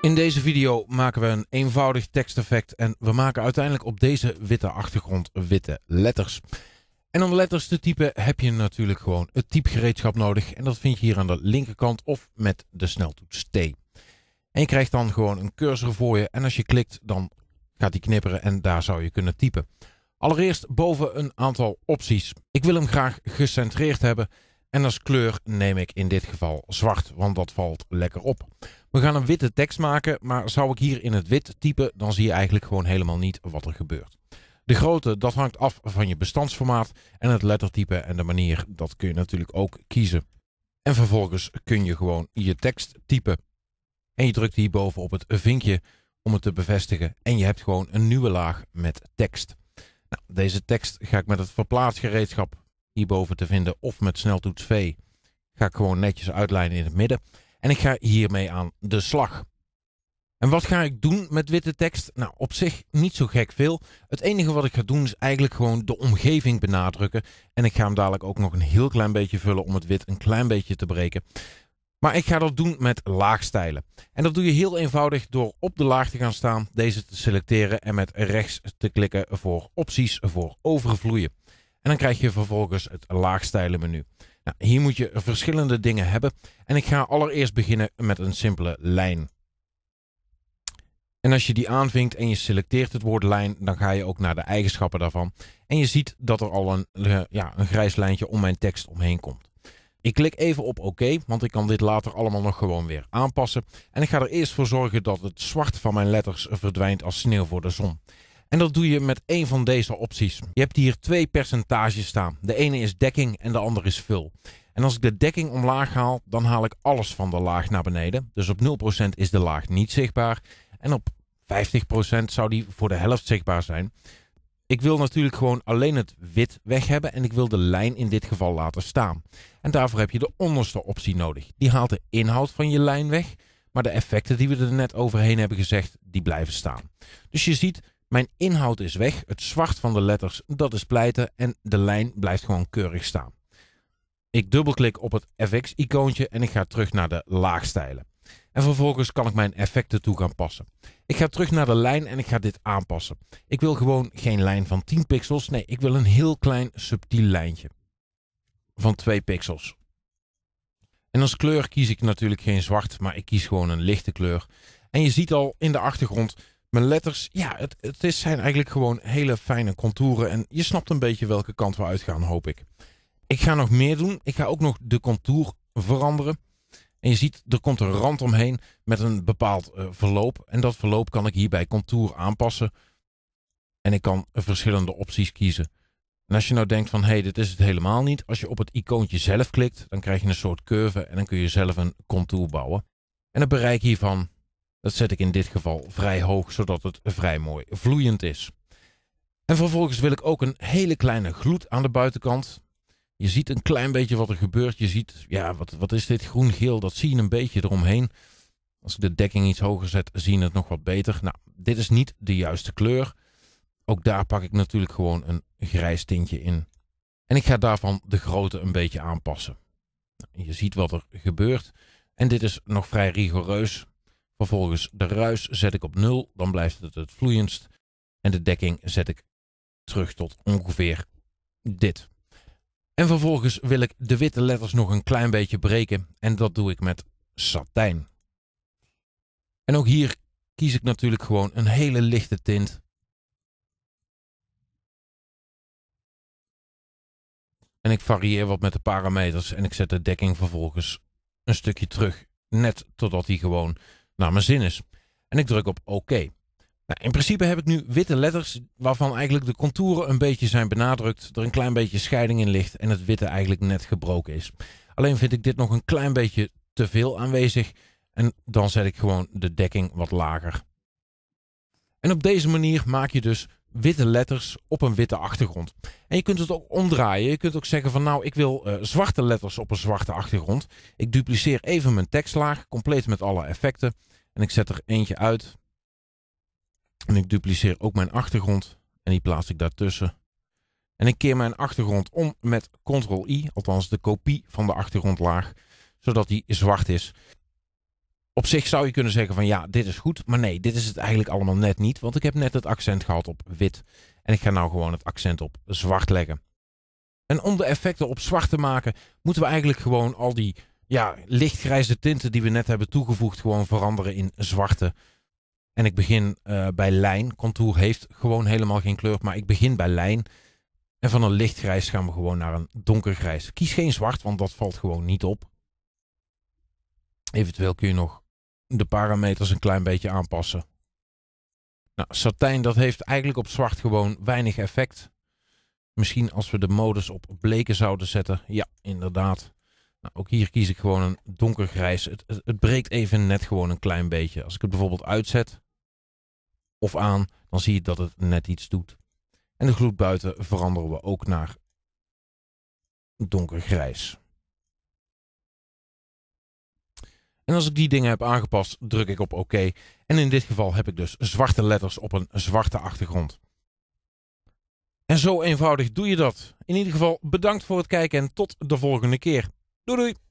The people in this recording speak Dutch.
In deze video maken we een eenvoudig teksteffect en we maken uiteindelijk op deze witte achtergrond witte letters. En om letters te typen heb je natuurlijk gewoon het typgereedschap nodig en dat vind je hier aan de linkerkant of met de sneltoets T. En je krijgt dan gewoon een cursor voor je en als je klikt dan gaat die knipperen en daar zou je kunnen typen. Allereerst boven een aantal opties. Ik wil hem graag gecentreerd hebben en als kleur neem ik in dit geval zwart, want dat valt lekker op. We gaan een witte tekst maken, maar zou ik hier in het wit typen, dan zie je eigenlijk gewoon helemaal niet wat er gebeurt. De grootte, dat hangt af van je bestandsformaat en het lettertype en de manier, dat kun je natuurlijk ook kiezen. En vervolgens kun je gewoon je tekst typen. En je drukt hierboven op het vinkje om het te bevestigen en je hebt gewoon een nieuwe laag met tekst. Nou, deze tekst ga ik met het verplaatsgereedschap hierboven te vinden of met sneltoets V. Ga ik gewoon netjes uitlijnen in het midden. En ik ga hiermee aan de slag. En wat ga ik doen met witte tekst? Nou, op zich niet zo gek veel. Het enige wat ik ga doen is eigenlijk gewoon de omgeving benadrukken. En ik ga hem dadelijk ook nog een heel klein beetje vullen om het wit een klein beetje te breken. Maar ik ga dat doen met laagstijlen. En dat doe je heel eenvoudig door op de laag te gaan staan, deze te selecteren en met rechts te klikken voor opties voor overvloeien. En dan krijg je vervolgens het laagstijlen menu. Nou, hier moet je verschillende dingen hebben. En ik ga allereerst beginnen met een simpele lijn. En als je die aanvinkt en je selecteert het woord lijn, dan ga je ook naar de eigenschappen daarvan. En je ziet dat er al een, eh, ja, een grijs lijntje om mijn tekst omheen komt. Ik klik even op oké, OK, want ik kan dit later allemaal nog gewoon weer aanpassen. En ik ga er eerst voor zorgen dat het zwart van mijn letters verdwijnt als sneeuw voor de zon. En dat doe je met één van deze opties. Je hebt hier twee percentages staan. De ene is dekking en de andere is vul. En als ik de dekking omlaag haal, dan haal ik alles van de laag naar beneden. Dus op 0% is de laag niet zichtbaar. En op 50% zou die voor de helft zichtbaar zijn. Ik wil natuurlijk gewoon alleen het wit weg hebben en ik wil de lijn in dit geval laten staan. En daarvoor heb je de onderste optie nodig. Die haalt de inhoud van je lijn weg, maar de effecten die we er net overheen hebben gezegd, die blijven staan. Dus je ziet, mijn inhoud is weg, het zwart van de letters, dat is pleiten en de lijn blijft gewoon keurig staan. Ik dubbelklik op het FX-icoontje en ik ga terug naar de laagstijlen. En vervolgens kan ik mijn effecten toe gaan passen. Ik ga terug naar de lijn en ik ga dit aanpassen. Ik wil gewoon geen lijn van 10 pixels. Nee, ik wil een heel klein subtiel lijntje. Van 2 pixels. En als kleur kies ik natuurlijk geen zwart, maar ik kies gewoon een lichte kleur. En je ziet al in de achtergrond mijn letters, ja, het, het is, zijn eigenlijk gewoon hele fijne contouren. En je snapt een beetje welke kant we uitgaan, hoop ik. Ik ga nog meer doen. Ik ga ook nog de contour veranderen. En je ziet, er komt een rand omheen met een bepaald eh, verloop. En dat verloop kan ik hier bij contour aanpassen. En ik kan verschillende opties kiezen. En als je nou denkt van, hé, hey, dit is het helemaal niet. Als je op het icoontje zelf klikt, dan krijg je een soort curve. En dan kun je zelf een contour bouwen. En het bereik hiervan dat zet ik in dit geval vrij hoog, zodat het vrij mooi vloeiend is. En vervolgens wil ik ook een hele kleine gloed aan de buitenkant. Je ziet een klein beetje wat er gebeurt. Je ziet, ja, wat, wat is dit groen-geel? Dat zie je een beetje eromheen. Als ik de dekking iets hoger zet, zien je het nog wat beter. Nou, dit is niet de juiste kleur. Ook daar pak ik natuurlijk gewoon een grijs tintje in. En ik ga daarvan de grootte een beetje aanpassen. je ziet wat er gebeurt. En dit is nog vrij rigoureus. Vervolgens de ruis zet ik op 0, dan blijft het het vloeiendst. En de dekking zet ik terug tot ongeveer dit. En vervolgens wil ik de witte letters nog een klein beetje breken. En dat doe ik met satijn. En ook hier kies ik natuurlijk gewoon een hele lichte tint. En ik varieer wat met de parameters en ik zet de dekking vervolgens een stukje terug. Net totdat hij gewoon naar mijn zin is. En ik druk op oké. Nou, in principe heb ik nu witte letters waarvan eigenlijk de contouren een beetje zijn benadrukt, er een klein beetje scheiding in ligt en het witte eigenlijk net gebroken is. Alleen vind ik dit nog een klein beetje te veel aanwezig en dan zet ik gewoon de dekking wat lager. En op deze manier maak je dus witte letters op een witte achtergrond. En je kunt het ook omdraaien. Je kunt ook zeggen van nou, ik wil eh, zwarte letters op een zwarte achtergrond. Ik dupliceer even mijn tekstlaag, compleet met alle effecten. En ik zet er eentje uit. En ik dupliceer ook mijn achtergrond. En die plaats ik daartussen. En ik keer mijn achtergrond om met Ctrl-I, althans de kopie van de achtergrondlaag, zodat die zwart is op zich zou je kunnen zeggen van ja, dit is goed. Maar nee, dit is het eigenlijk allemaal net niet. Want ik heb net het accent gehad op wit. En ik ga nou gewoon het accent op zwart leggen. En om de effecten op zwart te maken, moeten we eigenlijk gewoon al die ja, lichtgrijze tinten die we net hebben toegevoegd, gewoon veranderen in zwarte. En ik begin eh, bij lijn. Contour heeft gewoon helemaal geen kleur, maar ik begin bij lijn. En van een lichtgrijs gaan we gewoon naar een donkergrijs. Kies geen zwart, want dat valt gewoon niet op. Eventueel kun je nog de parameters een klein beetje aanpassen. Nou, satijn dat heeft eigenlijk op zwart gewoon weinig effect. Misschien als we de modus op bleken zouden zetten. Ja, inderdaad. Nou, ook hier kies ik gewoon een donkergrijs. Het, het, het, breekt even net gewoon een klein beetje. Als ik het bijvoorbeeld uitzet of aan, dan zie je dat het net iets doet. En de gloed buiten veranderen we ook naar donkergrijs. En als ik die dingen heb aangepast, druk ik op oké. OK. En in dit geval heb ik dus zwarte letters op een zwarte achtergrond. En zo eenvoudig doe je dat. In ieder geval bedankt voor het kijken en tot de volgende keer. Doei doei!